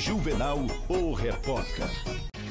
Juvenal, ou repórter.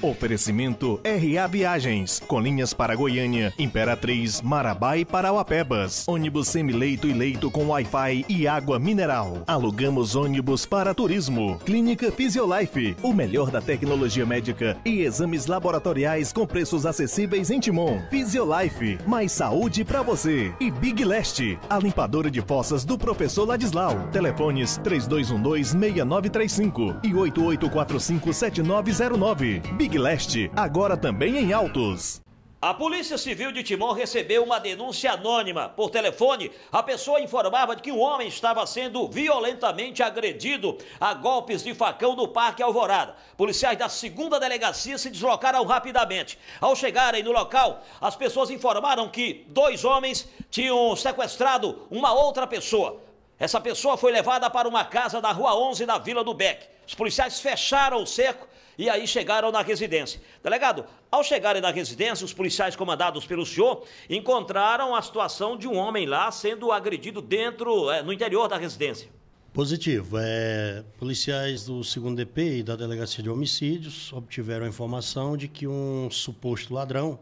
Oferecimento RA Viagens, com linhas para Goiânia, Imperatriz, Marabá e Parauapebas. Ônibus semileito e leito com Wi-Fi e água mineral. Alugamos ônibus para turismo. Clínica Physiolife, o melhor da tecnologia médica e exames laboratoriais com preços acessíveis em Timon. Physiolife, mais saúde para você. E Big Leste, a limpadora de fossas do professor Ladislau. Telefones 3212-6935 e 8845-7909. Big Leste, agora também em Autos. A Polícia Civil de Timon recebeu uma denúncia anônima. Por telefone, a pessoa informava que um homem estava sendo violentamente agredido a golpes de facão no Parque Alvorada. Policiais da segunda delegacia se deslocaram rapidamente. Ao chegarem no local, as pessoas informaram que dois homens tinham sequestrado uma outra pessoa. Essa pessoa foi levada para uma casa da Rua 11 da Vila do Beck. Os policiais fecharam o cerco e aí chegaram na residência. Delegado, ao chegarem na residência, os policiais comandados pelo senhor encontraram a situação de um homem lá sendo agredido dentro, é, no interior da residência. Positivo. É, policiais do 2 DP e da Delegacia de Homicídios obtiveram a informação de que um suposto ladrão,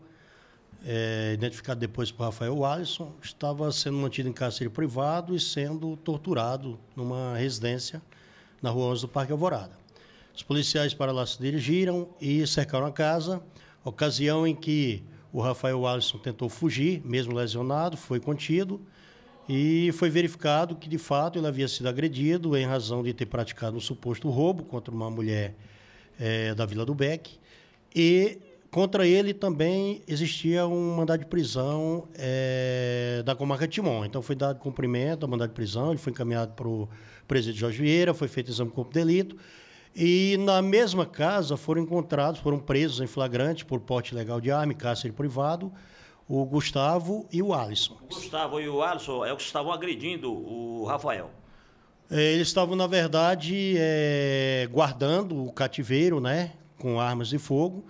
é, identificado depois por Rafael Alisson, estava sendo mantido em cárcere privado e sendo torturado numa residência na rua 11 do Parque Alvorada. Os policiais para lá se dirigiram e cercaram a casa, ocasião em que o Rafael Alisson tentou fugir, mesmo lesionado, foi contido e foi verificado que, de fato, ele havia sido agredido em razão de ter praticado um suposto roubo contra uma mulher é, da Vila do Beck e contra ele também existia um mandado de prisão é, da comarca Timon. Então foi dado cumprimento ao mandado de prisão, ele foi encaminhado para o Presidente Jorge Vieira, foi feito exame de corpo de delito e na mesma casa foram encontrados, foram presos em flagrante por porte ilegal de arma e cárcere privado, o Gustavo e o Alisson. O Gustavo e o Alisson é o que estavam agredindo o Rafael. É, eles estavam, na verdade, é, guardando o cativeiro, né, com armas de fogo,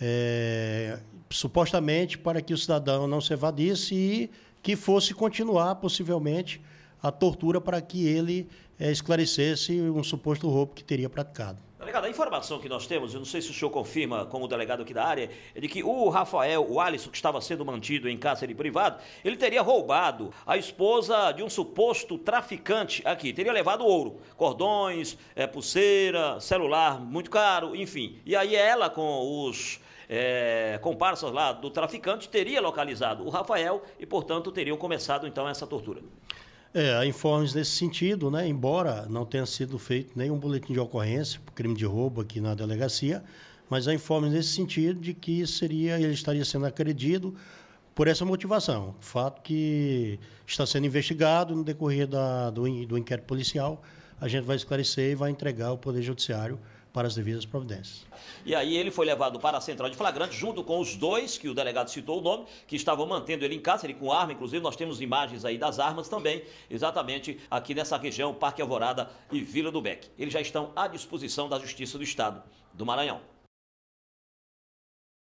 é, supostamente para que o cidadão não se evadisse e que fosse continuar, possivelmente, a tortura para que ele é, esclarecesse um suposto roubo que teria praticado. Delegado, tá a informação que nós temos, eu não sei se o senhor confirma como delegado aqui da área, é de que o Rafael, o Alisson, que estava sendo mantido em cárcere privado, ele teria roubado a esposa de um suposto traficante aqui, teria levado ouro, cordões, é, pulseira, celular muito caro, enfim. E aí ela com os é, comparsas lá do traficante teria localizado o Rafael e, portanto, teriam começado então essa tortura. É, há informes nesse sentido, né? embora não tenha sido feito nenhum boletim de ocorrência por crime de roubo aqui na delegacia, mas há informes nesse sentido de que seria ele estaria sendo acreditado por essa motivação. o Fato que está sendo investigado no decorrer da, do, do inquérito policial, a gente vai esclarecer e vai entregar ao Poder Judiciário para as devidas providências. E aí ele foi levado para a central de flagrante, junto com os dois, que o delegado citou o nome, que estavam mantendo ele em casa, ele com arma, inclusive nós temos imagens aí das armas também, exatamente aqui nessa região, Parque Alvorada e Vila do Beck. Eles já estão à disposição da Justiça do Estado do Maranhão.